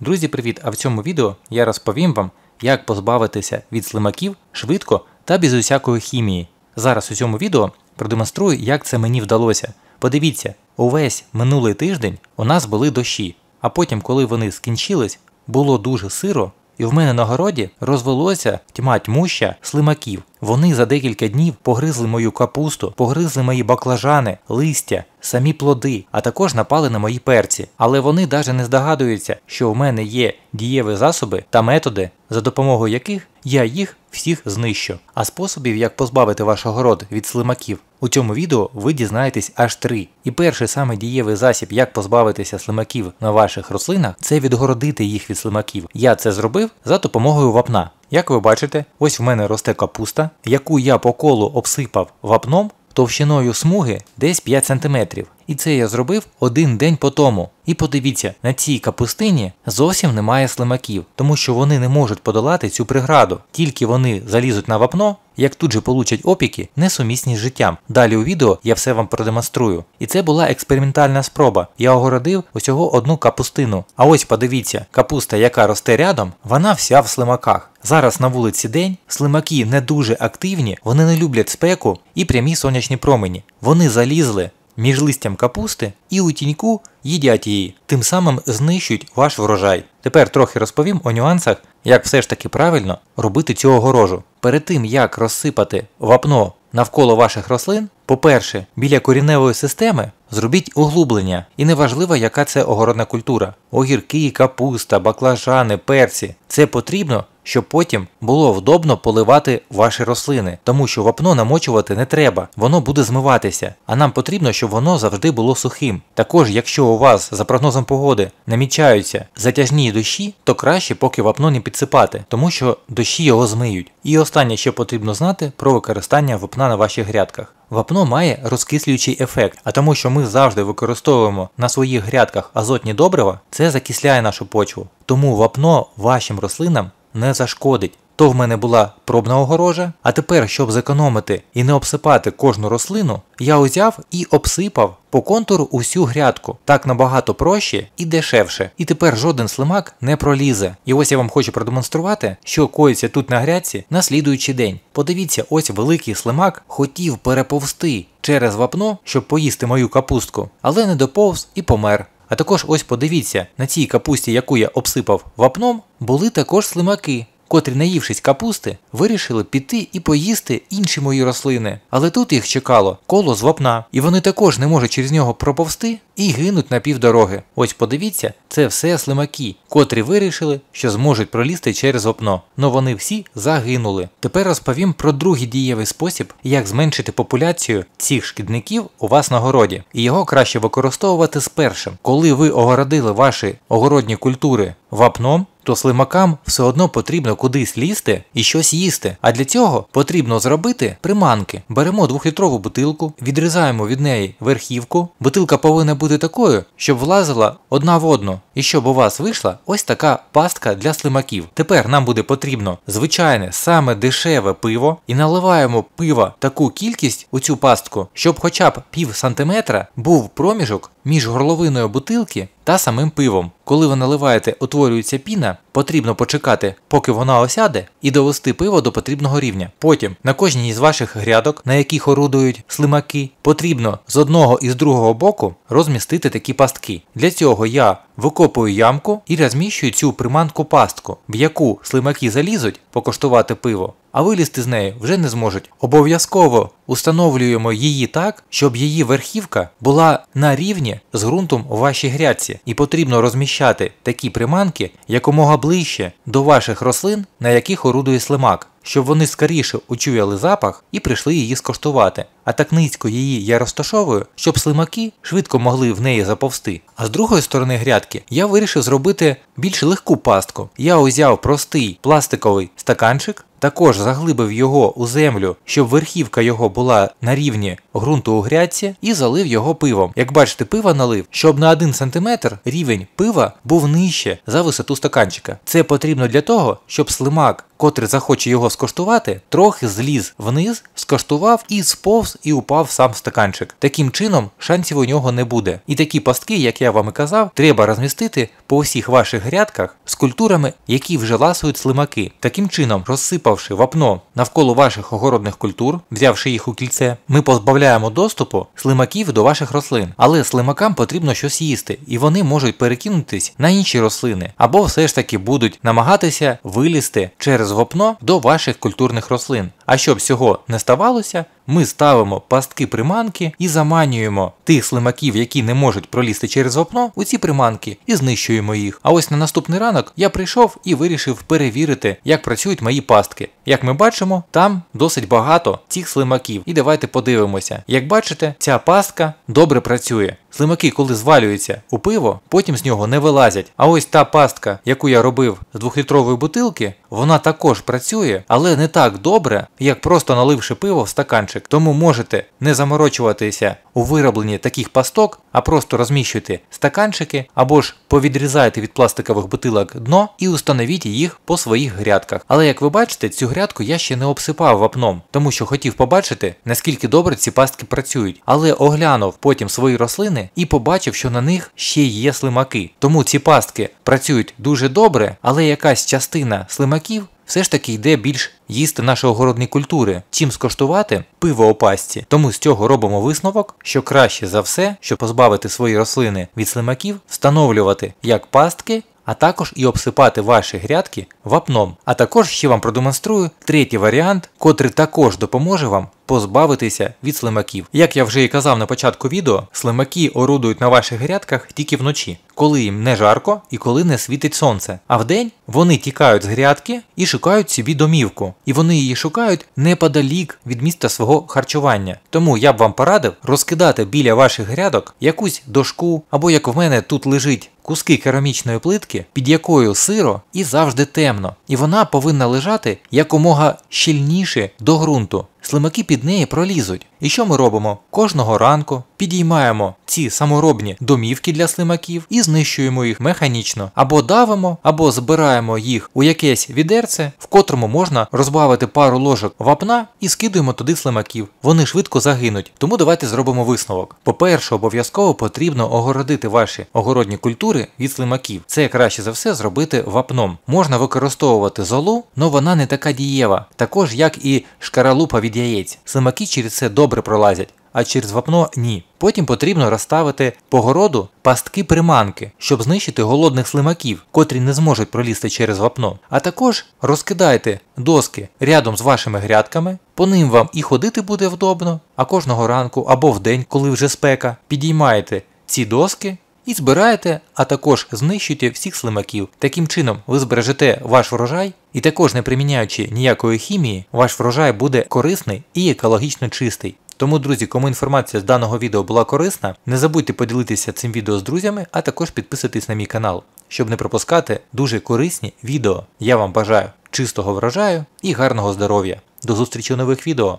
Друзі, привіт! А в цьому відео я розповім вам, як позбавитися від слимаків швидко та без усякої хімії. Зараз у цьому відео продемонструю, як це мені вдалося. Подивіться, увесь минулий тиждень у нас були дощі, а потім, коли вони скінчились, було дуже сиро і в мене на городі розвелося тьма тьмуща слимаків. Вони за декілька днів погризли мою капусту, погризли мої баклажани, листя, самі плоди, а також напали на мої перці. Але вони навіть не здогадуються, що в мене є дієві засоби та методи, за допомогою яких я їх всіх знищу. А способів, як позбавити ваш огород від слимаків, у цьому відео ви дізнаєтесь аж три. І перший саме дієвий засіб, як позбавитися слимаків на ваших рослинах, це відгородити їх від слимаків. Я це зробив за допомогою вапна. Як ви бачите, ось в мене росте капуста, яку я по колу обсипав вапном товщиною смуги десь 5 см. І це я зробив один день по тому. І подивіться, на цій капустині зовсім немає слимаків, тому що вони не можуть подолати цю преграду. Тільки вони залізуть на вапно, як тут же получать опіки, несумісні з життям. Далі у відео я все вам продемонструю. І це була експериментальна спроба. Я огородив усього одну капустину. А ось подивіться, капуста, яка росте рядом, вона вся в слимаках. Зараз на вулиці день слимаки не дуже активні, вони не люблять спеку і прямі сонячні промені. Вони залізли. Між листям капусти і у тіньку їдять її, тим самим знищують ваш врожай. Тепер трохи розповім о нюансах, як все ж таки правильно робити цю огорожу. Перед тим як розсипати вапно навколо ваших рослин, по-перше, біля коріневої системи зробіть углублення, і неважливо, яка це огородна культура: огірки, капуста, баклажани, перці. Це потрібно, щоб потім було вдобно поливати ваші рослини, тому що вапно намочувати не треба, воно буде змиватися, а нам потрібно, щоб воно завжди було сухим. Також, якщо у вас за прогнозом погоди намічаються затяжні дощі, то краще, поки вапно не підсипати, тому що дощі його змиють. І останнє, що потрібно знати, про використання вапна на ваших грядках. Вапно має розкислюючий ефект, а тому, що ми завжди використовуємо на своїх грядках азотні добрива, це закисляє нашу почву. Тому вапно вашим рослинам не зашкодить. То в мене була пробна огорожа, а тепер, щоб зекономити і не обсипати кожну рослину, я узяв і обсипав по контуру усю грядку. Так набагато проще і дешевше. І тепер жоден слимак не пролізе. І ось я вам хочу продемонструвати, що коїться тут на грядці на слідуючий день. Подивіться, ось великий слимак хотів переповзти через вапно, щоб поїсти мою капустку, але не доповз і помер. А також ось подивіться, на цій капусті, яку я обсипав вапном, були також слимаки котрі, наївшись капусти, вирішили піти і поїсти інші мої рослини. Але тут їх чекало коло з вапна, і вони також не можуть через нього проповзти, і гинуть на півдороги. Ось подивіться, це все слимаки, котрі вирішили, що зможуть пролізти через вапно. Но вони всі загинули. Тепер розповім про другий дієвий спосіб, як зменшити популяцію цих шкідників у вас на городі. І його краще використовувати з першим, коли ви огородили ваші огородні культури вапном то слимакам все одно потрібно кудись лізти і щось їсти. А для цього потрібно зробити приманки. Беремо двохлітрову бутилку, відрізаємо від неї верхівку. Бутилка повинна бути такою, щоб влазила одна в одну. І щоб у вас вийшла ось така пастка для слимаків. Тепер нам буде потрібно звичайне, саме дешеве пиво, і наливаємо пива таку кількість у цю пастку, щоб хоча б пів сантиметра був проміжок між горловиною бутилки та самим пивом. Коли ви наливаєте, утворюється піна, потрібно почекати, поки вона осяде, і довести пиво до потрібного рівня. Потім на кожній із ваших грядок, на яких орудують слимаки, потрібно з одного і з другого боку розмістити такі пастки. Для цього я Викопую ямку і розміщую цю приманку пастку, в яку слимаки залізуть покоштувати пиво, а вилізти з неї вже не зможуть. Обов'язково установлюємо її так, щоб її верхівка була на рівні з ґрунтом у вашій грядці, і потрібно розміщати такі приманки якомога ближче до ваших рослин, на яких орудує слимак щоб вони скоріше очуяли запах і прийшли її скоштувати, а так низько її я розташовую, щоб слимаки швидко могли в неї заповзти. А з другої сторони грядки я вирішив зробити більш легку пастку. Я узяв простий пластиковий стаканчик, також заглибив його у землю, щоб верхівка його була на рівні ґрунту у грядці, і залив його пивом. Як бачите, пиво налив, щоб на 1 см рівень пива був нижче за висоту стаканчика. Це потрібно для того, щоб слимак, котрий захоче його скоштувати, трохи зліз вниз, скоштував і сповз і упав сам стаканчик. Таким чином шансів у нього не буде. І такі пастки, як я вам і казав, треба розмістити по всіх ваших грядках культурами, які вже ласують слимаки, таким чином, розсипавши вапно навколо ваших огородних культур, взявши їх у кільце, ми позбавляємо доступу слимаків до ваших рослин. Але слимакам потрібно щось їсти, і вони можуть перекинутись на інші рослини, або все ж таки будуть намагатися вилізти через вапно до ваших культурних рослин. А щоб цього не ставалося, ми ставимо пастки приманки і заманюємо тих слимаків, які не можуть пролізти через вапно, у ці приманки і знищуємо їх. А ось на наступний ранок я прийшов і вирішив перевірити, як працюють мої пастки. Як ми бачимо, там досить багато цих слимаків. І давайте подивимося. Як бачите, ця пастка добре працює. Слимаки, коли звалюються у пиво, потім з нього не вилазять. А ось та пастка, яку я робив з двохлітрової бутилки, вона також працює, але не так добре, як просто наливши пиво в стаканчик. Тому можете не заморочуватися у виробленні таких пасток, а просто розміщуйте стаканчики або ж повідрізайте від пластикових бутилок дно і установіть їх по своїх грядках. Але як ви бачите, цю грядку я ще не обсипав вапном, тому що хотів побачити, наскільки добре ці пастки працюють, але оглянув потім свої рослини і побачив, що на них ще є слимаки. Тому ці пастки працюють дуже добре, але якась частина слимаків все ж таки йде більш їсти нашої огородні культури, чим скоштувати пиво опасті. Тому з цього робимо висновок, що краще за все, щоб позбавити свої рослини від слимаків, встановлювати як пастки. А також і обсипати ваші грядки вапном. А також ще вам продемонструю третій варіант, котрий також допоможе вам позбавитися від слимаків. Як я вже і казав на початку відео, слимаки орудують на ваших грядках тільки вночі, коли їм не жарко і коли не світить сонце. А вдень вони тікають з грядки і шукають собі домівку. І вони її шукають неподалік від міста свого харчування. Тому я б вам порадив розкидати біля ваших грядок якусь дошку або як в мене тут лежить. Куски керамічної плитки, під якою сиро і завжди темно, і вона повинна лежати якомога щільніше до ґрунту слимаки під неї пролізуть. І що ми робимо? Кожного ранку підіймаємо ці саморобні домівки для слимаків і знищуємо їх механічно, або давимо, або збираємо їх у якесь відерце, в котрому можна розбавити пару ложок вапна і скидуємо туди слимаків. Вони швидко загинуть. Тому давайте зробимо висновок. По-перше, обов'язково потрібно огородити ваші огородні культури від слимаків. Це краще за все зробити вапном. Можна використовувати золу, але вона не така дієва, також як і шкаралупа від яєць. Слимаки через це добре пролазять, а через вапно ні. Потім потрібно розставити погороду пастки приманки, щоб знищити голодних слимаків, котрі не зможуть пролізти через вапно. А також розкидайте доски рядом з вашими грядками, по ним вам і ходити буде вдобно, а кожного ранку або в день, коли вже спека, підіймаєте ці доски і збираєте, а також знищуєте всіх слимаків. Таким чином, ви збережете ваш врожай, і також не приміняючи ніякої хімії, ваш врожай буде корисний і екологічно чистий. Тому, друзі, кому інформація з даного відео була корисна, не забудьте поділитися цим відео з друзями, а також підписатись на мій канал, щоб не пропускати дуже корисні відео. Я вам бажаю чистого врожаю і гарного здоров'я. До зустрічі у нових відео!